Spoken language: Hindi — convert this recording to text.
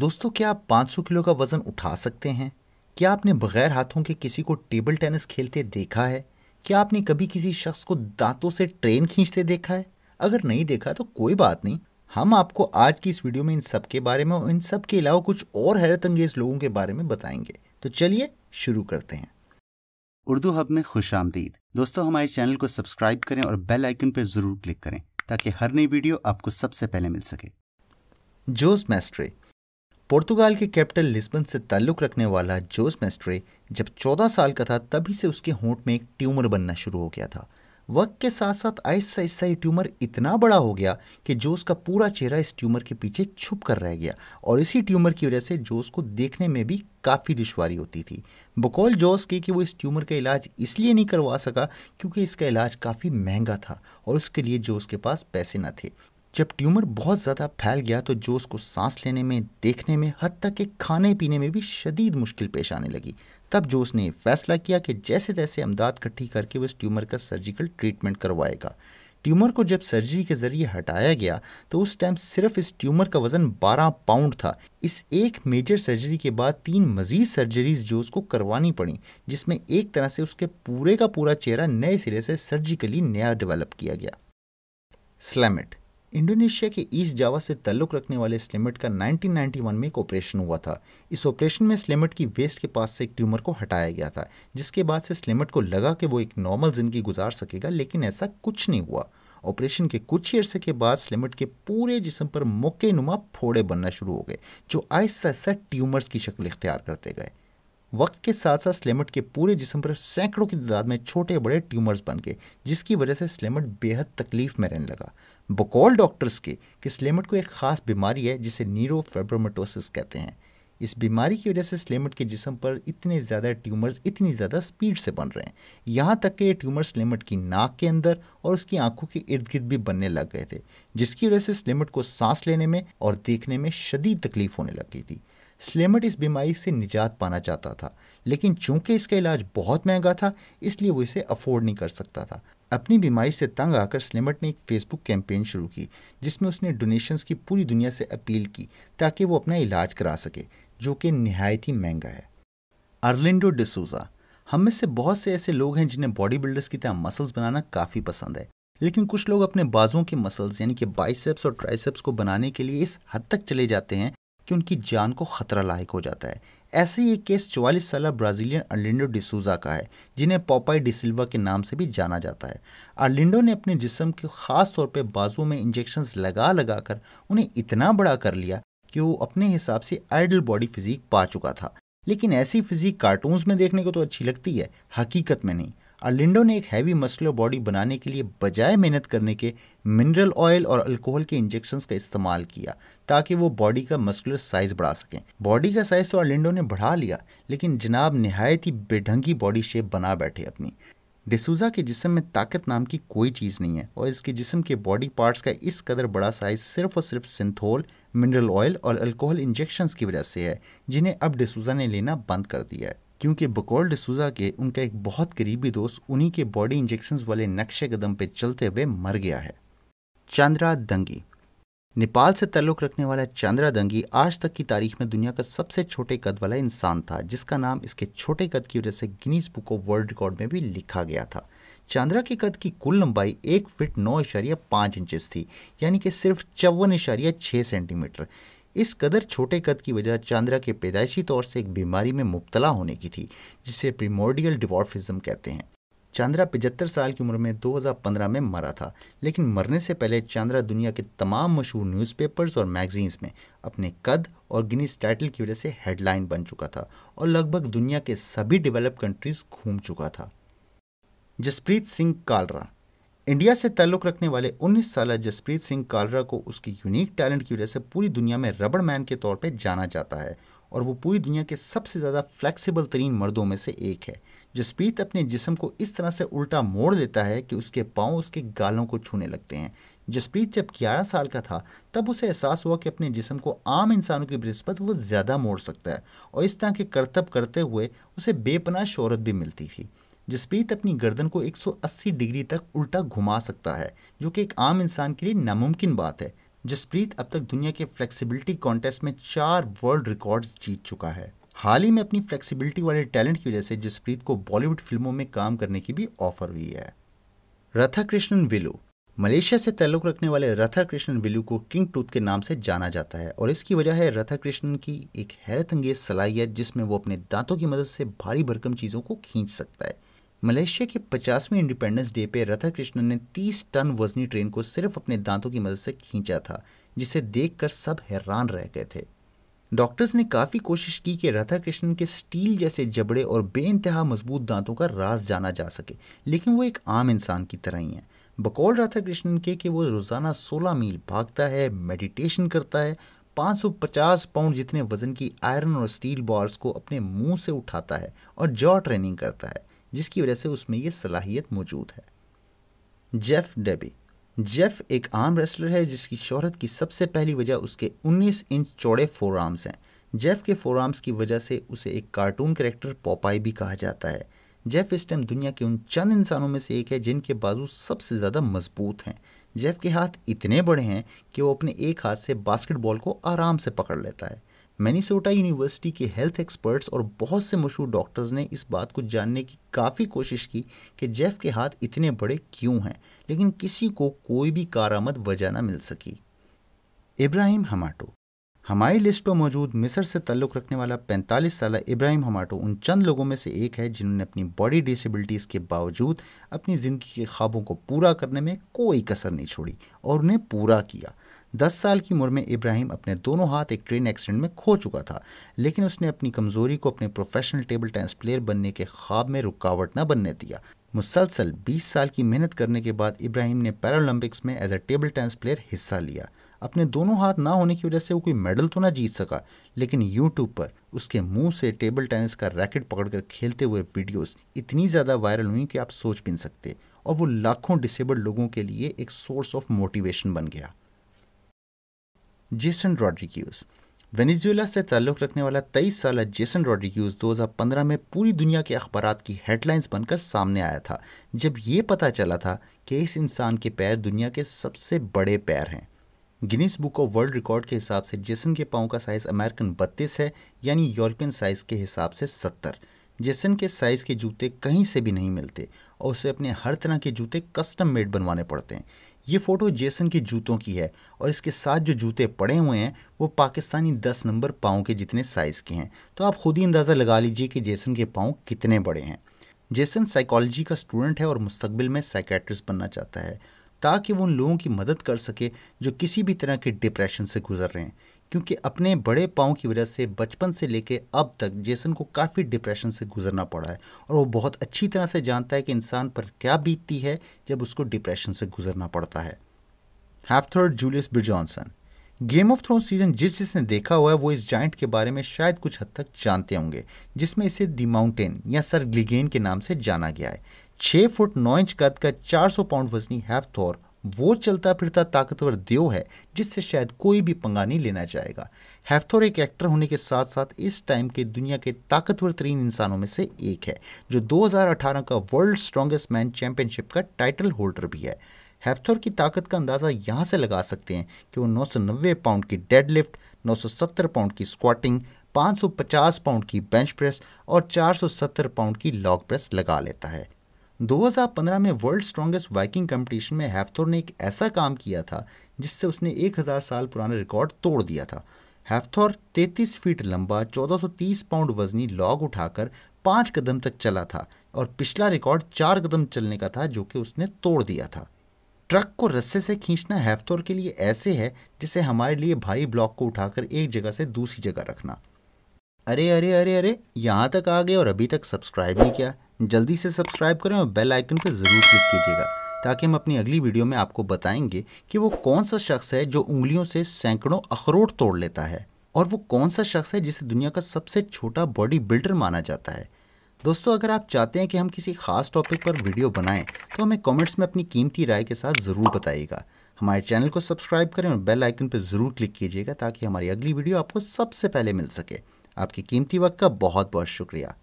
दोस्तों क्या आप 500 किलो का वज़न उठा सकते हैं क्या आपने बग़ैर हाथों के किसी को टेबल टेनिस खेलते देखा है क्या आपने कभी किसी शख्स को दांतों से ट्रेन खींचते देखा है अगर नहीं देखा तो कोई बात नहीं हम आपको आज की इस वीडियो में इन सब के बारे में और इन सब के अलावा कुछ और हैरत अंगेज लोगों के बारे में बताएंगे तो चलिए शुरू करते हैं उर्दू हब में खुश आमदीद दोस्तों हमारे चैनल को सब्सक्राइब करें और बेल आइकन पर ज़रूर क्लिक करें ताकि हर नई वीडियो आपको सबसे पहले मिल सके जोस मैस्ट्रे पुर्तगाल के कैपिटल लिस्बन से ताल्लुक रखने वाला जोस मेस्ट्रे जब 14 साल का था तभी से उसके होंठ में एक ट्यूमर बनना शुरू हो गया था वक्त के साथ साथ आहिस्ता आहिस्ता ये ट्यूमर इतना बड़ा हो गया कि जोस का पूरा चेहरा इस ट्यूमर के पीछे छुप कर रह गया और इसी ट्यूमर की वजह से जोस को देखने में भी काफ़ी दुशारी होती थी बकौल जोस की कि वो इस ट्यूमर का इलाज इसलिए नहीं करवा सका क्योंकि इसका इलाज काफ़ी महंगा था और उसके लिए जोस के पास पैसे न थे जब ट्यूमर बहुत ज़्यादा फैल गया तो जो को सांस लेने में देखने में हद तक के खाने पीने में भी शदीद मुश्किल पेश आने लगी तब जोस ने फैसला किया कि जैसे तैसे अमदाद इकट्ठी करके वो इस ट्यूमर का सर्जिकल ट्रीटमेंट करवाएगा ट्यूमर को जब सर्जरी के ज़रिए हटाया गया तो उस टाइम सिर्फ इस ट्यूमर का वज़न 12 पाउंड था इस एक मेजर सर्जरी के बाद तीन मज़ीद सर्जरीज जो उसको करवानी पड़ी जिसमें एक तरह से उसके पूरे का पूरा चेहरा नए सिरे से सर्जिकली नया डेवलप किया गया स्लैमेट इंडोनेशिया के ईस्ट जावा से तल्लुक रखने वाले स्लिमिट का 1991 में एक ऑपरेशन हुआ था इस ऑपरेशन में स्लिमिट की वेस्ट के पास से एक ट्यूमर को हटाया गया था जिसके बाद से स्लिमिट को लगा कि वो एक नॉर्मल ज़िंदगी गुजार सकेगा लेकिन ऐसा कुछ नहीं हुआ ऑपरेशन के कुछ ही अरसे के बाद स्लिमिट के पूरे जिसम पर मौके नुमा फोड़े बनना शुरू हो गए जो आहिस्ता आहिस्ता ट्यूमर्स की शक्ल इख्तियार करते गए वक्त के साथ साथ स्लेमट के पूरे जिसम पर सैकड़ों की तादाद में छोटे बड़े ट्यूमर्स बन गए जिसकी वजह से स्लेमट बेहद तकलीफ में रहने लगा बकौल डॉक्टर्स के कि स्लेमट को एक ख़ास बीमारी है जिसे नीरोफेब्रोमेटोसिस कहते हैं इस बीमारी की वजह से स्लेमट के जिसम पर इतने ज़्यादा ट्यूमर्स इतनी ज़्यादा स्पीड से बन रहे हैं यहाँ तक कि ये ट्यूमर स्लेमट की नाक के अंदर और उसकी आंखों के इर्द गिर्द भी बनने लग गए थे जिसकी वजह से स्लेमट को सांस लेने में और देखने में शदीद तकलीफ होने लग गई थी स्लेमट इस बीमारी से निजात पाना चाहता था लेकिन चूंकि इसका इलाज बहुत महंगा था इसलिए वो इसे अफोर्ड नहीं कर सकता था अपनी बीमारी से तंग आकर स्लेमट ने एक फेसबुक कैंपेन शुरू की जिसमें उसने डोनेशंस की पूरी दुनिया से अपील की ताकि वो अपना इलाज करा सके जो कि नहायत ही महंगा है अर्लिंडो डिसोजा हम में से बहुत से ऐसे लोग हैं जिन्हें बॉडी बिल्डर्स की तरह मसल्स बनाना काफ़ी पसंद है लेकिन कुछ लोग अपने बाजों के मसल्स यानी कि बाइसेप्स और ट्राइसेप्स को बनाने के लिए इस हद तक चले जाते हैं कि उनकी जान को खतरा लायक हो जाता है ऐसे ही एक केस चौवालीस साल ब्राज़ीलियन अर्लिंडो डिसूजा का है जिन्हें पोपाई डिसिल्वा के नाम से भी जाना जाता है अर्लिंडो ने अपने जिसम के ख़ास तौर पर बाजुओं में इंजेक्शन लगा लगा कर उन्हें इतना बड़ा कर लिया कि वो अपने हिसाब से आइडल बॉडी फिजीक पा चुका था लेकिन ऐसी फिजीक कार्टून्स में देखने को तो अच्छी लगती है हकीकत में नहीं आर्लिंडो ने एक हैवी मस्कुलर बॉडी बनाने के लिए बजाय मेहनत करने के मिनरल ऑयल और अल्कोहल के इंजेक्शन का इस्तेमाल किया ताकि वो बॉडी का मस्कुलर साइज बढ़ा सकें बॉडी का साइज तो अर्लिंडो ने बढ़ा लिया लेकिन जनाब नहायत ही बेढंगी बॉडी शेप बना बैठे अपनी डिसूजा के जिसम में ताकत नाम की कोई चीज़ नहीं है और इसके जिसम के बॉडी पार्ट्स का इस कदर बड़ा साइज सिर्फ और सिर्फ सिंथोल मिनरल ऑयल और अल्कोहल इंजेक्शन की वजह से है जिन्हें अब डिसूजा ने लेना बंद कर दिया है क्योंकि बकोल डिसूजा के उनका एक बहुत करीबी दोस्त उन्हीं के बॉडी इंजेक्शन वाले नक्शे कदम पे चलते हुए मर गया है चंद्रा दंगी नेपाल से तल्लुक़ रखने वाला चंद्रा दंगी आज तक की तारीख में दुनिया का सबसे छोटे कद वाला इंसान था जिसका नाम इसके छोटे कद की वजह से Guinness book of world record में भी लिखा गया था चांद्रा के कद की कुल लंबाई एक फिट नौ इशारिया पाँच इंचज थी यानी कि सिर्फ चौवन इशारिया छः सेंटीमीटर इस कदर छोटे कद की वजह चांद्रा के पैदाइशी तौर से एक बीमारी में मुबतला होने की थी जिसे प्रीमोडियल डिवॉर्फिज्म कहते हैं चांद्रा पिचहत्तर साल की उम्र में 2015 में मरा था लेकिन मरने से पहले चांद्रा दुनिया के तमाम मशहूर न्यूज़पेपर्स और मैगजीन्स में अपने कद और गिनीस टाइटल की वजह से हेडलाइन बन चुका था और लगभग दुनिया के सभी डेवलप कंट्रीज़ घूम चुका था जसप्रीत सिंह कालरा इंडिया से ताल्लुक़ रखने वाले 19 साल जसप्रीत सिंह कालरा को उसकी यूनिक टैलेंट की वजह से पूरी दुनिया में रबड़ मैन के तौर पर जाना जाता है और वो पूरी दुनिया के सबसे ज़्यादा फ्लैक्सिबल तरीन मर्दों में से एक है जसप्रीत अपने जिसम को इस तरह से उल्टा मोड़ देता है कि उसके पाँव उसके गालों को छूने लगते हैं जसप्रीत जब 11 साल का था तब उसे एहसास हुआ कि अपने जिसम को आम इंसानों की बृहस्पत वो ज़्यादा मोड़ सकता है और इस तरह के करतब करते हुए उसे बेपनाह शहरत भी मिलती थी जसप्रीत अपनी गर्दन को 180 डिग्री तक उल्टा घुमा सकता है जो कि एक आम इंसान के लिए नामुमकिन बात है जसप्रीत अब तक दुनिया के फ्लेक्सिबिलिटी कॉन्टेस्ट में चार वर्ल्ड रिकॉर्ड्स जीत चुका है हाल ही में अपनी फ्लेक्सिबिलिटी वाले टैलेंट की वजह से जसप्रीत को बॉलीवुड फिल्मों में काम करने की भी ऑफर हुई है रथा कृष्णन विलू मलेशिया से ताल्लुक रखने वाले रथा कृष्णन विलू को किंग टूथ के नाम से जाना जाता है और इसकी वजह है रथा कृष्णन की एक हैरत अंगेज सलाहियत जिसमें वो अपने दांतों की मदद से भारी भरकम चीज़ों को खींच सकता है मलेशिया के 50वें इंडिपेंडेंस डे पे राधा कृष्णन ने 30 टन वजनी ट्रेन को सिर्फ अपने दांतों की मदद से खींचा था जिसे देखकर सब हैरान रह गए थे डॉक्टर्स ने काफ़ी कोशिश की कि राधा कृष्णन के स्टील जैसे जबड़े और बे मजबूत दांतों का राज जाना जा सके लेकिन वो एक आम इंसान की तरह ही है बकौल राधा कृष्णन के कि वो रोज़ाना 16 मील भागता है मेडिटेशन करता है 550 पाउंड जितने वजन की आयरन और स्टील बॉल्स को अपने मुंह से उठाता है और जॉ ट्रेनिंग करता है जिसकी वजह से उसमें यह सलाहियत मौजूद है जेफ डेबी जेफ एक आम रेसलर है जिसकी शोहरत की सबसे पहली वजह उसके 19 इंच चौड़े फोरार्म्स हैं जेफ के फोरार्म्स की वजह से उसे एक कार्टून करेक्टर पोपाई भी कहा जाता है जेफ इस टाइम दुनिया के उन चंद इंसानों में से एक है जिनके बाजू सबसे ज़्यादा मजबूत हैं जेफ के हाथ इतने बड़े हैं कि वो अपने एक हाथ से बास्केटबॉल को आराम से पकड़ लेता है मैनीसोटा यूनिवर्सिटी के हेल्थ एक्सपर्ट्स और बहुत से मशहूर डॉक्टर्स ने इस बात को जानने की काफ़ी कोशिश की कि जेफ के हाथ इतने बड़े क्यों हैं लेकिन किसी को कोई भी कारामद वजह ना मिल सकी इब्राहिम हमाटो हमारी लिस्ट पर मौजूद मिस्र से तल्लुक रखने वाला 45 साल इब्राहिम हमाटो उन चंद लोगों में से एक है जिन्होंने अपनी बॉडी डिसेबिलिटीज़ के बावजूद अपनी ज़िंदगी के ख्वाबों को पूरा करने में कोई कसर नहीं छोड़ी और उन्हें पूरा किया दस साल की उम्र में इब्राहिम अपने दोनों हाथ एक ट्रेन एक्सीडेंट में खो चुका था लेकिन उसने अपनी कमजोरी को अपने प्रोफेशनल टेबल टेनिस प्लेयर बनने के ख्वाब में रुकावट न बनने दिया मुसलसल 20 साल की मेहनत करने के बाद इब्राहिम ने पैरालंपिक्स में as a table tennis player हिस्सा लिया अपने दोनों हाथ ना होने की वजह से वो कोई मेडल तो ना जीत सका लेकिन यूट्यूब पर उसके मुंह से टेबल टेनिस का रैकेट पकड़कर खेलते हुए वीडियोस इतनी ज़्यादा वायरल हुई कि आप सोच भी नहीं सकते और वो लाखों डिसेबल्ड लोगों के लिए एक सोर्स ऑफ मोटिवेशन बन गया जेसन रॉड्रिक्यूज़ वेनेजुएला से ताल्लुक़ रखने वाला तेईस साल जेसन रॉड्रिक्यूज़ 2015 में पूरी दुनिया के अखबार की हेडलाइंस बनकर सामने आया था जब ये पता चला था कि इस इंसान के पैर दुनिया के सबसे बड़े पैर हैं Guinness book of world record के हिसाब से जेसन के पाँव का साइज़ अमेरिकन बत्तीस है यानी यूरोपियन साइज़ के हिसाब से सत्तर जेसन के साइज़ के जूते कहीं से भी नहीं मिलते और उसे अपने हर तरह के जूते कस्टम मेड बनवाने पड़ते हैं ये फ़ोटो जेसन के जूतों की है और इसके साथ जो जूते पड़े हुए हैं वो पाकिस्तानी दस नंबर पाँव के जितने साइज़ के हैं तो आप खुद ही अंदाज़ा लगा लीजिए कि जेसन के पाँव कितने बड़े हैं जेसन साइकोलॉजी का स्टूडेंट है और मुस्तबिल में साइकेट्रिस्ट बनना चाहता है ताकि वो उन लोगों की मदद कर सके जो किसी भी तरह के डिप्रेशन से गुजर रहे हैं क्योंकि अपने बड़े पाँव की वजह से बचपन से लेके अब तक जेसन को काफ़ी डिप्रेशन से गुजरना पड़ा है और वो बहुत अच्छी तरह से जानता है कि इंसान पर क्या बीतती है जब उसको डिप्रेशन से गुजरना पड़ता है Hafthor Julius Bjornsson game of throne season जिस जिसने देखा हुआ है वो इस जाइंट के बारे में शायद कुछ हद तक जानते होंगे जिसमें इसे दी माउंटेन या सर ग्लिगेन के नाम से जाना गया है छः फुट नौ इंच कद का 400 पाउंड वजनी हैफ थोर वो चलता फिरता ताकतवर देव है जिससे शायद कोई भी पंगा नहीं लेना चाहेगा हैफ्थोर एक एक्टर होने के साथ साथ इस टाइम के दुनिया के ताकतवर तरीन इंसानों में से एक है जो 2018 का वर्ल्ड स्ट्रॉन्गेस्ट मैन चैंपियनशिप का टाइटल होल्डर भी है हैफ्थोर की ताकत का अंदाज़ा यहाँ से लगा सकते हैं कि वो 990 पाउंड की डेडलिफ्ट 970 पाउंड की स्क्वाटिंग 550 पाउंड की बेंच प्रेस और 470 पाउंड की लॉग प्रेस लगा लेता है 2015 में वर्ल्ड स्ट्रॉन्गेस्ट वाइकिंग कंपटीशन में हैफ्थोर ने एक ऐसा काम किया था जिससे उसने 1000 साल पुराना रिकॉर्ड तोड़ दिया था हैफ्थोर 33 फीट लंबा 1430 पाउंड वजनी लॉग उठाकर पाँच कदम तक चला था और पिछला रिकॉर्ड चार कदम चलने का था जो कि उसने तोड़ दिया था ट्रक को रस्से से खींचना हैफ्थोर के लिए ऐसे है जिसे हमारे लिए भारी ब्लॉक को उठाकर एक जगह से दूसरी जगह रखना अरे अरे अरे अरे यहाँ तक आ गए और अभी तक सब्सक्राइब नहीं किया जल्दी से सब्सक्राइब करें और बेल आइकन पर ज़रूर क्लिक कीजिएगा ताकि हम अपनी अगली वीडियो में आपको बताएंगे कि वो कौन सा शख्स है जो उंगलियों से सैकड़ों अखरोट तोड़ लेता है और वो कौन सा शख्स है जिसे दुनिया का सबसे छोटा बॉडी बिल्डर माना जाता है दोस्तों अगर आप चाहते हैं कि हम किसी खास टॉपिक पर वीडियो बनाएं तो हमें कमेंट्स में अपनी कीमती राय के साथ ज़रूर बताइएगा हमारे चैनल को सब्सक्राइब करें और बेल आइकन पर ज़रूर क्लिक कीजिएगा ताकि हमारी अगली वीडियो आपको सबसे पहले मिल सके आपकी कीमती वक्त का बहुत बहुत शुक्रिया